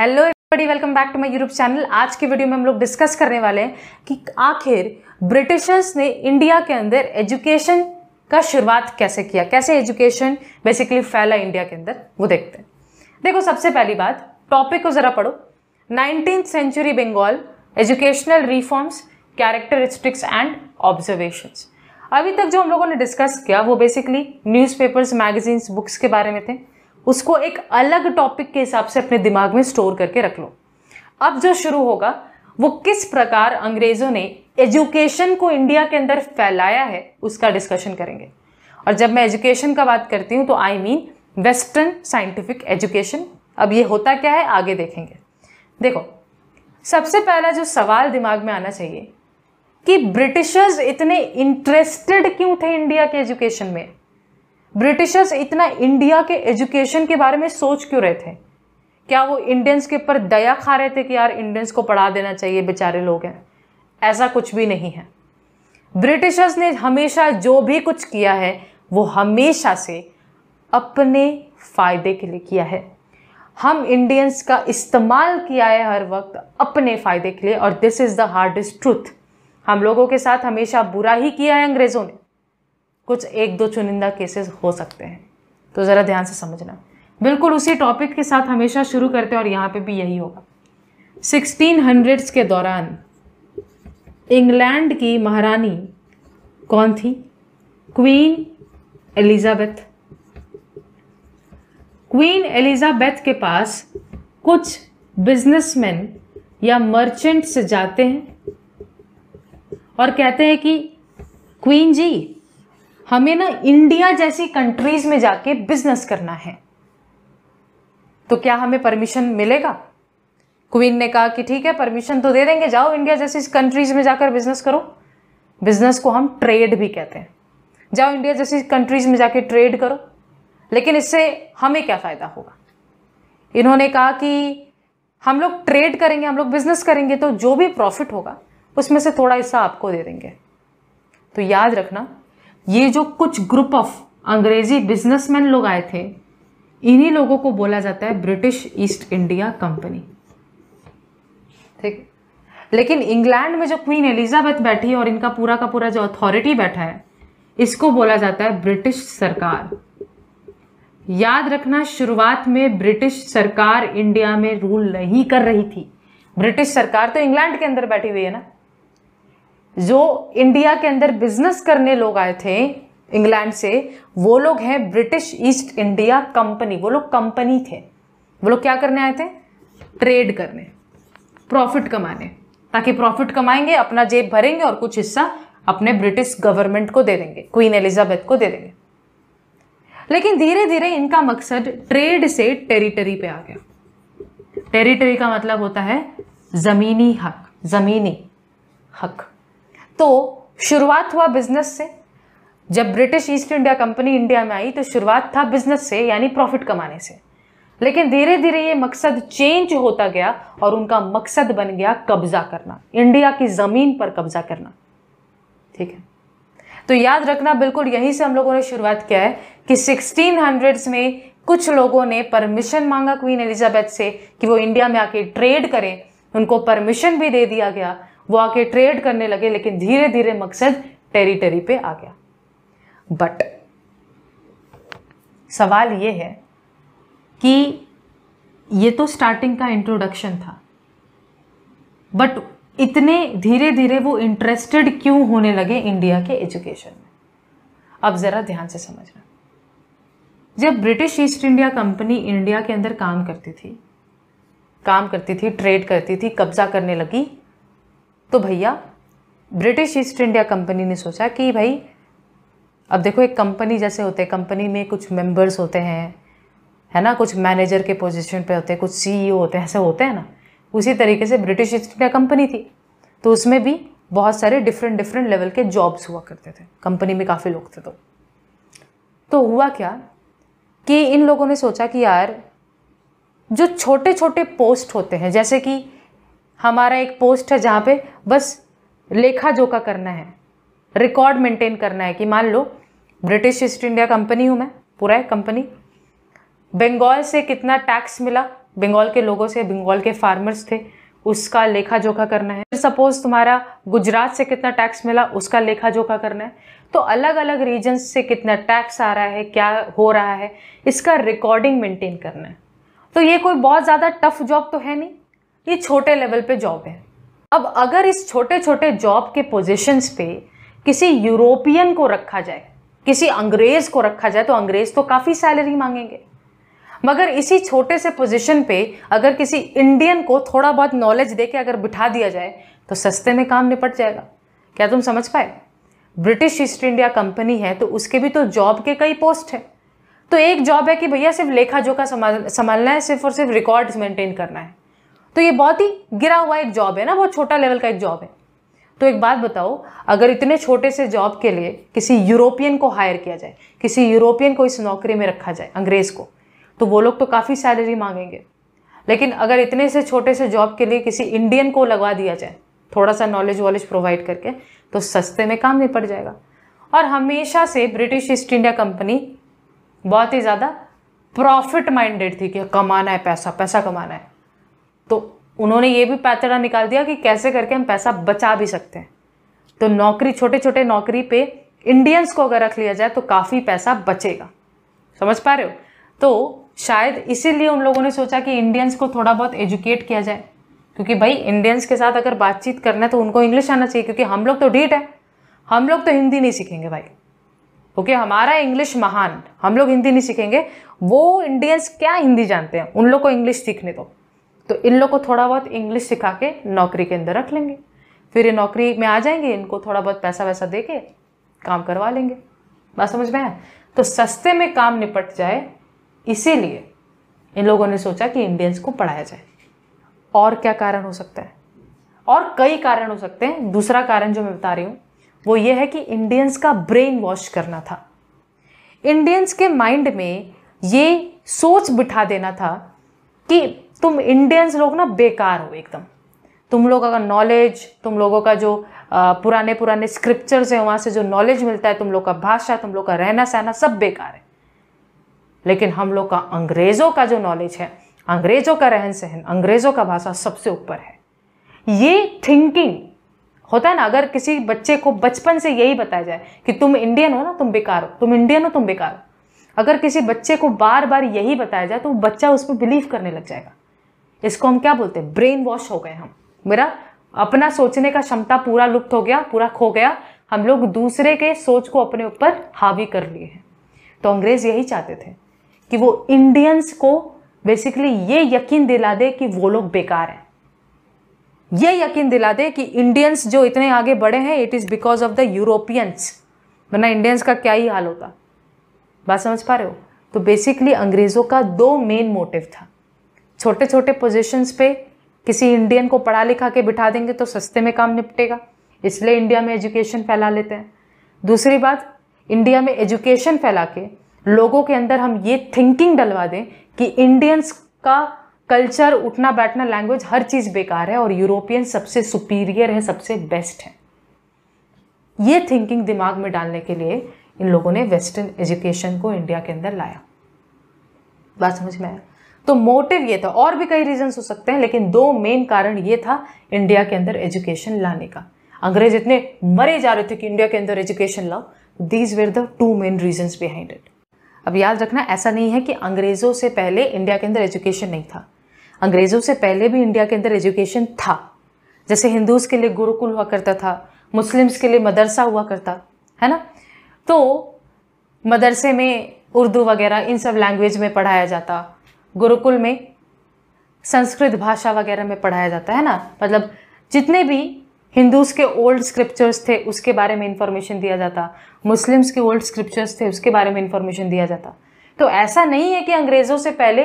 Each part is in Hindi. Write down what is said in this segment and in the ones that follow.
Hello everybody welcome back to my YouTube channel आज की वीडियो में हम लोग डिस्कस करने वाले हैं कि आखिर ब्रिटिशर्स ने इंडिया के अंदर एजुकेशन का शुरुआत कैसे किया कैसे एजुकेशन बेसिकली फैला इंडिया के अंदर वो देखते हैं देखो सबसे पहली बात टॉपिक को ज़रा पढ़ो nineteen century Bengal educational reforms characteristics and observation अभी तक जो हम लोगों ने डिस्कस किया वो बेसिकली न्यूज़पेपर्स मैगजीन्स बुक्स के बारे में थे उसको एक अलग टॉपिक के हिसाब से अपने दिमाग में स्टोर करके रख लो अब जो शुरू होगा वो किस प्रकार अंग्रेज़ों ने एजुकेशन को इंडिया के अंदर फैलाया है उसका डिस्कशन करेंगे और जब मैं एजुकेशन का बात करती हूँ तो I mean western scientific education अब ये होता क्या है आगे देखेंगे देखो सबसे पहला जो सवाल दिमाग में आना चाहिए कि ब्रिटिशर्स इतने इंटरेस्टेड क्यों थे इंडिया के एजुकेशन में ब्रिटिशर्स इतना इंडिया के एजुकेशन के बारे में सोच क्यों रहे थे क्या वो इंडियंस के ऊपर दया खा रहे थे कि यार इंडियंस को पढ़ा देना चाहिए बेचारे लोग हैं ऐसा कुछ भी नहीं है ब्रिटिशर्स ने हमेशा जो भी कुछ किया है वो हमेशा से अपने फ़ायदे के लिए किया है हम इंडियंस का इस्तेमाल किया है हर वक्त अपने फ़ायदे के लिए और this is the hardest truth हम लोगों के साथ हमेशा बुरा ही किया है अंग्रेज़ों ने कुछ एक दो चुनिंदा केसेस हो सकते हैं तो ज़रा ध्यान से समझना बिल्कुल उसी टॉपिक के साथ हमेशा शुरू करते हैं और यहाँ पे भी यही होगा सिक्सटीन हंड्रेड्स के दौरान इंग्लैंड की महारानी कौन थी क्वीन एलिजाबेथ क्वीन एलिजाबेथ के पास कुछ बिजनेसमैन या मर्चेंट्स जाते हैं और कहते हैं कि क्वीन जी हमें ना इंडिया जैसी कंट्रीज में जाके बिजनेस करना है तो क्या हमें परमिशन मिलेगा क्वीन ने कहा कि ठीक है परमिशन तो दे देंगे जाओ इंडिया जैसी कंट्रीज में जाकर बिजनेस करो बिजनेस को हम ट्रेड भी कहते हैं जाओ इंडिया जैसी कंट्रीज में जाके ट्रेड करो लेकिन इससे हमें क्या फ़ायदा होगा इन्होंने कहा कि हम लोग ट्रेड करेंगे हम लोग बिजनेस करेंगे तो जो भी प्रॉफिट होगा उसमें से थोड़ा हिस्सा आपको दे देंगे तो याद रखना ये जो कुछ ग्रुप ऑफ अंग्रेजी बिजनेसमैन लोग आए थे इन्हीं लोगों को बोला जाता है ब्रिटिश ईस्ट इंडिया कंपनी ठीक लेकिन इंग्लैंड में जो क्वीन एलिजाबेथ बैठी और इनका पूरा का पूरा जो अथॉरिटी बैठा है इसको बोला जाता है ब्रिटिश सरकार याद रखना शुरुआत में ब्रिटिश सरकार इंडिया में रूल नहीं कर रही थी ब्रिटिश सरकार तो इंग्लैंड के अंदर बैठी हुई है ना जो इंडिया के अंदर बिजनेस करने लोग आए थे इंग्लैंड से वो लोग हैं ब्रिटिश ईस्ट इंडिया कंपनी वो लोग कंपनी थे वो लोग क्या करने आए थे ट्रेड करने प्रॉफिट कमाने ताकि प्रॉफिट कमाएंगे अपना जेब भरेंगे और कुछ हिस्सा अपने ब्रिटिश गवर्नमेंट को दे देंगे क्वीन एलिजाबेथ को दे देंगे लेकिन धीरे धीरे इनका मकसद ट्रेड से टेरिटरी पे आ गया टेरिटरी का मतलब होता है ज़मीनी हक ज़मीनी हक तो शुरुआत हुआ बिजनेस से जब British East India company India में आई तो शुरुआत था बिजनेस से यानी प्रॉफिट कमाने से लेकिन धीरे धीरे ये मकसद चेंज होता गया और उनका मकसद बन गया कब्जा करना इंडिया की ज़मीन पर कब्जा करना ठीक है तो याद रखना बिल्कुल यहीं से हम लोगों ने शुरुआत किया है कि सिक्सटीन में कुछ लोगों ने परमिशन मांगा क्वीन एलिजाबेथ से कि वो इंडिया में आके ट्रेड करें उनको परमिशन भी दे दिया गया वो आके ट्रेड करने लगे लेकिन धीरे धीरे मकसद टेरिटरी पे आ गया बट सवाल ये है कि ये तो स्टार्टिंग का इंट्रोडक्शन था बट इतने धीरे धीरे वो इंटरेस्टेड क्यों होने लगे इंडिया के एजुकेशन में अब ज़रा ध्यान से समझना जब British East India company India के अंदर काम करती थी काम करती थी ट्रेड करती थी कब्जा करने लगी तो भैया ब्रिटिश ईस्ट इंडिया कंपनी ने सोचा कि भाई अब देखो एक कंपनी जैसे होते हैं कंपनी में कुछ मेंबर्स होते हैं है ना कुछ मैनेजर के पोजीशन पे होते हैं कुछ सीईओ e होते हैं ऐसे होते हैं ना उसी तरीके से ब्रिटिश ईस्ट इंडिया कंपनी थी तो उसमें भी बहुत सारे डिफरेंट डिफरेंट लेवल के जॉब्स हुआ करते थे कंपनी में काफ़ी लोग थे तो तो हुआ क्या कि इन लोगों ने सोचा कि यार जो छोटे छोटे पोस्ट होते हैं जैसे कि हमारा एक पोस्ट है जहाँ पे बस लेखा जोखा करना है रिकॉर्ड मेंटेन करना है कि मान लो ब्रिटिश ईस्ट इंडिया कंपनी हूँ मैं पूरा है कंपनी बंगाल से कितना टैक्स मिला बंगाल के लोगों से बंगाल के फार्मर्स थे उसका लेखा जोखा करना है सपोज़ तुम्हारा गुजरात से कितना टैक्स मिला उसका लेखा जोखा करना है तो अलग अलग रीजन से कितना टैक्स आ रहा है क्या हो रहा है इसका रिकॉर्डिंग मेंटेन करना है तो ये कोई बहुत ज़्यादा टफ जॉब तो है नहीं ये छोटे लेवल पे जॉब है अब अगर इस छोटे छोटे जॉब के पोजीशंस पे किसी यूरोपियन को रखा जाए किसी अंग्रेज को रखा जाए तो अंग्रेज तो काफ़ी सैलरी मांगेंगे मगर इसी छोटे से पोजीशन पे अगर किसी इंडियन को थोड़ा बहुत नॉलेज दे के अगर बिठा दिया जाए तो सस्ते में काम निपट जाएगा क्या तुम समझ पाए ब्रिटिश ईस्ट इंडिया कंपनी है तो उसके भी तो जॉब के कई पोस्ट है तो एक जॉब है कि भैया सिर्फ लेखा जोखा संभालना है सिर्फ और सिर्फ रिकॉर्ड्स मेंटेन करना है तो ये बहुत ही गिरा हुआ एक जॉब है ना बहुत छोटा लेवल का एक जॉब है तो एक बात बताओ अगर इतने छोटे से जॉब के लिए किसी यूरोपियन को हायर किया जाए किसी यूरोपियन को इस नौकरी में रखा जाए अंग्रेज़ को तो वो लोग तो काफ़ी सैलरी मांगेंगे लेकिन अगर इतने से छोटे से जॉब के लिए किसी इंडियन को लगवा दिया जाए थोड़ा सा नॉलेज वॉलेज प्रोवाइड करके तो सस्ते में काम नहीं पड़ जाएगा और हमेशा से ब्रिटिश ईस्ट इंडिया कंपनी बहुत ही ज़्यादा प्रॉफिट माइंडेड थी कि कमाना है पैसा पैसा कमाना है तो उन्होंने ये भी पैतरा निकाल दिया कि कैसे करके हम पैसा बचा भी सकते हैं तो नौकरी छोटे छोटे नौकरी पे इंडियंस को अगर रख लिया जाए तो काफ़ी पैसा बचेगा समझ पा रहे हो तो शायद इसीलिए उन लोगों ने सोचा कि इंडियंस को थोड़ा बहुत एजुकेट किया जाए क्योंकि भाई इंडियंस के साथ अगर बातचीत करना है तो उनको इंग्लिश आना चाहिए क्योंकि हम लोग तो डीट है हम लोग तो हिंदी नहीं सीखेंगे भाई ओके okay, हमारा इंग्लिश महान हम लोग हिंदी नहीं सीखेंगे वो इंडियंस क्या हिंदी जानते हैं उन लोग को इंग्लिश सीखने दो तो। तो इन लोग को थोड़ा बहुत इंग्लिश सिखा के नौकरी के अंदर रख लेंगे फिर ये नौकरी में आ जाएंगे इनको थोड़ा बहुत पैसा वैसा दे के काम करवा लेंगे बात समझ में आए तो सस्ते में काम निपट जाए इसीलिए इन लोगों ने सोचा कि इंडियंस को पढ़ाया जाए और क्या कारण हो सकता है और कई कारण हो सकते हैं दूसरा कारण जो मैं बता रही हूँ वो ये है कि इंडियंस का ब्रेन वॉश करना था इंडियंस के माइंड में ये सोच बिठा देना था कि तुम इंडियंस लोग ना बेकार हो एकदम तुम लोगों का नॉलेज तुम लोगों का जो पुराने पुराने स्क्रिप्चर्स हैं वहाँ से जो नॉलेज मिलता है तुम लोग का भाषा तुम लोग का रहना सहना सब बेकार है लेकिन हम लोग का अंग्रेज़ों का जो नॉलेज है अंग्रेज़ों का रहन सहन अंग्रेज़ों का भाषा सबसे ऊपर है ये थिंकिंग होता है ना अगर किसी बच्चे को बचपन से यही बताया जाए कि तुम इंडियन हो ना तुम बेकार हो तुम इंडियन हो तुम बेकार हो अगर किसी बच्चे को बार बार यही बताया जाए तो बच्चा उस पर बिलीव करने लग जाएगा इसको हम क्या बोलते हैं ब्रेन वॉश हो गए हम मेरा अपना सोचने का क्षमता पूरा लुप्त हो गया पूरा खो गया हम लोग दूसरे के सोच को अपने ऊपर हावी कर लिए हैं तो अंग्रेज़ यही चाहते थे कि वो इंडियंस को बेसिकली ये यकीन दिला दे कि वो लोग बेकार हैं ये यकीन दिला दे कि इंडियंस जो इतने आगे बढ़े हैं it is because of the Europeans वरना इंडियंस का क्या ही हाल होता बात समझ पा रहे हो तो बेसिकली अंग्रेज़ों का दो मेन मोटिव था छोटे छोटे पोजिशंस पे किसी इंडियन को पढ़ा लिखा के बिठा देंगे तो सस्ते में काम निपटेगा इसलिए इंडिया में एजुकेशन फैला लेते हैं दूसरी बात इंडिया में एजुकेशन फैला के लोगों के अंदर हम ये थिंकिंग डलवा दें कि इंडियंस का कल्चर उठना बैठना लैंग्वेज हर चीज़ बेकार है और यूरोपियन सबसे सुपीरियर है सबसे बेस्ट है ये थिंकिंग दिमाग में डालने के लिए इन लोगों ने वेस्टर्न एजुकेशन को इंडिया के अंदर लाया बात समझ में आया तो मोटिव ये था और भी कई रीजन हो सकते हैं लेकिन दो मेन कारण ये था इंडिया के अंदर एजुकेशन लाने का अंग्रेज इतने मरे जा रहे थे कि इंडिया के अंदर एजुकेशन लाओ these were the two main reasons behind it अब याद रखना ऐसा नहीं है कि अंग्रेज़ों से पहले इंडिया के अंदर एजुकेशन नहीं था अंग्रेज़ों से पहले भी इंडिया के अंदर एजुकेशन था जैसे हिंदूज़ के लिए गुरुकुल हुआ करता था मुस्लिम्स के लिए मदरसा हुआ करता है ना तो मदरसे में उर्दू वगैरह इन सब लैंग्वेज में पढ़ाया जाता गुरुकुल में संस्कृत भाषा वगैरह में पढ़ाया जाता है ना मतलब जितने भी हिंदूज़ के ओल्ड स्क्रिप्चर्स थे उसके बारे में इंफॉर्मेशन दिया जाता मुस्लिम्स के ओल्ड स्क्रिप्चर्स थे उसके बारे में इन्फॉर्मेशन दिया जाता तो ऐसा नहीं है कि अंग्रेज़ों से पहले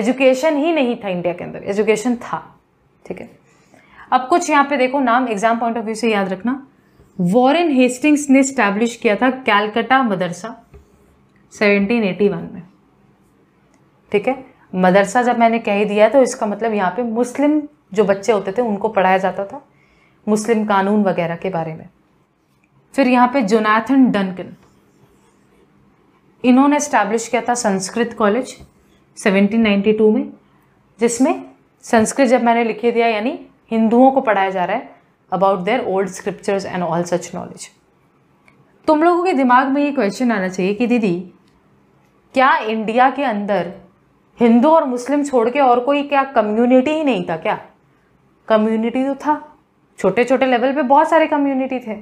एजुकेशन ही नहीं था इंडिया के अंदर एजुकेशन था ठीक है अब कुछ यहाँ पे देखो नाम एग्जाम पॉइंट ऑफ व्यू से याद रखना वॉरेन हेस्टिंग्स ने स्टैब्लिश किया था कैलकटा मदरसा 1781 में ठीक है मदरसा जब मैंने कह दिया तो इसका मतलब यहाँ पे मुस्लिम जो बच्चे होते थे उनको पढ़ाया जाता था मुस्लिम कानून वगैरह के बारे में फिर यहाँ पे जोनाथन डनकन इन्होंने इस्टेब्लिश किया था संस्कृत कॉलेज 1792 में जिसमें संस्कृत जब मैंने लिखे दिया यानी हिंदुओं को पढ़ाया जा रहा है about their old scriptures and all such knowledge तुम लोगों के दिमाग में ये क्वेश्चन आना चाहिए कि दीदी क्या इंडिया के अंदर हिंदू और मुस्लिम छोड़ के और कोई क्या कम्युनिटी ही नहीं था क्या कम्युनिटी तो था छोटे छोटे लेवल पे बहुत सारे कम्युनिटी थे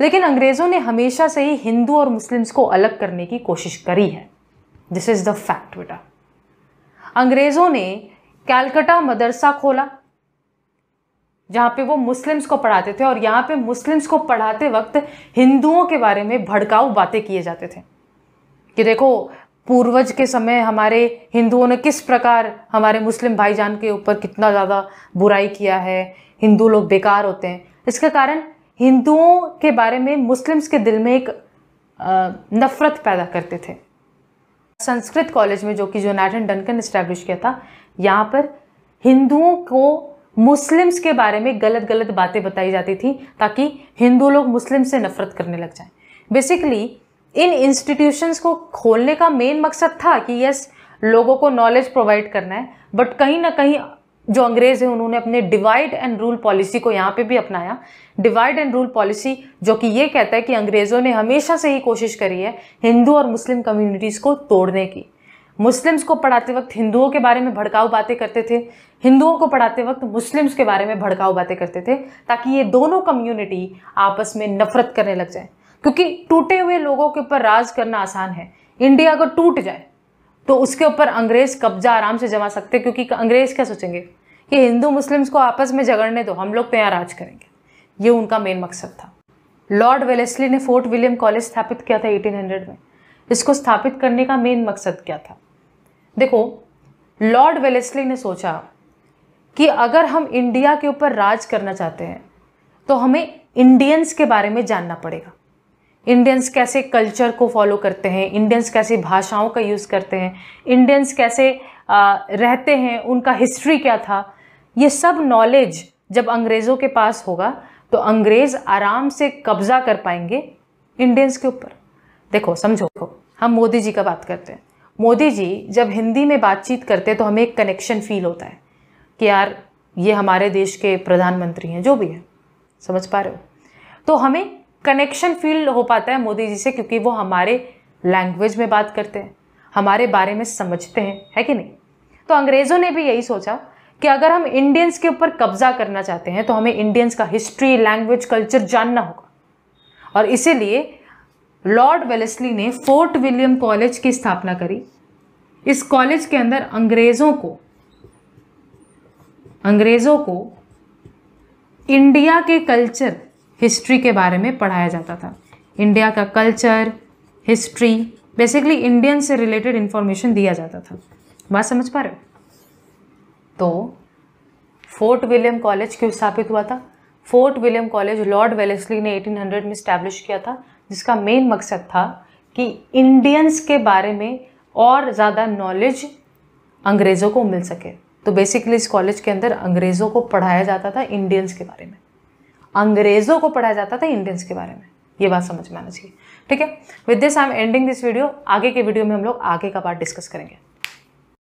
लेकिन अंग्रेज़ों ने हमेशा से ही हिंदू और मुस्लिम्स को अलग करने की कोशिश करी है दिस इज़ द फैक्ट बेटा अंग्रेज़ों ने कैलकटा मदरसा खोला जहाँ पे वो मुस्लिम्स को पढ़ाते थे और यहाँ पे मुस्लिम्स को पढ़ाते वक्त हिंदुओं के बारे में भड़काऊ बातें किए जाते थे कि देखो पूर्वज के समय हमारे हिंदुओं ने किस प्रकार हमारे मुस्लिम भाईजान के ऊपर कितना ज़्यादा बुराई किया है हिंदू लोग बेकार होते हैं इसके कारण हिंदुओं के बारे में मुस्लिम्स के दिल में एक नफ़रत पैदा करते थे संस्कृत कॉलेज में जो कि जो नैटन डनकन इस्टेब्लिश किया था यहाँ पर हिंदुओं को मुस्लिम्स के बारे में गलत गलत बातें बताई जाती थी ताकि हिंदू लोग मुस्लिम से नफ़रत करने लग जाएं बेसिकली इन इंस्टीट्यूशंस को खोलने का मेन मकसद था कि यस लोगों को नॉलेज प्रोवाइड करना है बट कहीं ना कहीं जो अंग्रेज़ हैं उन्होंने अपने डिवाइड एंड रूल पॉलिसी को यहाँ पे भी अपनाया डिवाइड एंड रूल पॉलिसी जो कि ये कहता है कि अंग्रेज़ों ने हमेशा से ही कोशिश करी है हिंदू और मुस्लिम कम्युनिटीज़ को तोड़ने की मुस्लिम्स को पढ़ाते वक्त हिंदुओं के बारे में भड़काऊ बातें करते थे हिंदुओं को पढ़ाते वक्त मुस्लिम्स के बारे में भड़काऊ बातें करते थे ताकि ये दोनों कम्युनिटी आपस में नफरत करने लग जाए क्योंकि टूटे हुए लोगों के ऊपर राज करना आसान है इंडिया अगर टूट जाए तो उसके ऊपर अंग्रेज कब्जा आराम से जमा सकते क्योंकि अंग्रेज क्या सोचेंगे कि हिंदू मुस्लिम्स को आपस में झगड़ने दो हम लोग तो यहाँ राज करेंगे ये उनका मेन मकसद था लॉर्ड वेलेस्ली ने फोर्ट विलियम कॉलेज स्थापित किया था 1800 में इसको स्थापित करने का मेन मकसद क्या था देखो लॉर्ड वेलेस्ली ने सोचा कि अगर हम इंडिया के ऊपर राज करना चाहते हैं तो हमें इंडियंस के बारे में जानना पड़ेगा इंडियंस कैसे कल्चर को फॉलो करते हैं इंडियंस कैसे भाषाओं का यूज़ करते हैं इंडियंस कैसे रहते हैं उनका हिस्ट्री क्या था ये सब नॉलेज जब अंग्रेज़ों के पास होगा तो अंग्रेज़ आराम से कब्ज़ा कर पाएंगे इंडियंस के ऊपर देखो समझो हम मोदी जी का बात करते हैं मोदी जी जब हिंदी में बातचीत करते हैं तो हमें एक कनेक्शन फील होता है कि यार ये हमारे देश के प्रधानमंत्री हैं जो भी हैं समझ पा रहे हो तो हमें कनेक्शन फील हो पाता है मोदी जी से क्योंकि वो हमारे लैंग्वेज में बात करते हैं हमारे बारे में समझते हैं है कि नहीं तो अंग्रेज़ों ने भी यही सोचा कि अगर हम इंडियंस के ऊपर कब्जा करना चाहते हैं तो हमें इंडियंस का हिस्ट्री लैंग्वेज कल्चर जानना होगा और इसीलिए लॉर्ड वेलेस्ली ने फोर्ट विलियम कॉलेज की स्थापना करी इस कॉलेज के अंदर अंग्रेज़ों को अंग्रेज़ों को इंडिया के कल्चर हिस्ट्री के बारे में पढ़ाया जाता था इंडिया का कल्चर हिस्ट्री बेसिकली इंडियन से रिलेटेड इन्फॉर्मेशन दिया जाता था बात समझ पा रहे हो तो फोर्ट विलियम कॉलेज क्यों स्थापित हुआ था Fort William college Lord Wellesley ने 1800 में स्टैब्लिश किया था जिसका मेन मकसद था कि इंडियंस के बारे में और ज़्यादा नॉलेज अंग्रेज़ों को मिल सके तो बेसिकली इस कॉलेज के अंदर अंग्रेज़ों को पढ़ाया जाता था इंडियंस के बारे में अंग्रेज़ों को पढ़ाया जाता था इंडियंस के बारे में ये बात समझ में आना चाहिए ठीक है with this I am ending this video आगे के वीडियो में हम लोग आगे का पार्ट डिस्कस करेंगे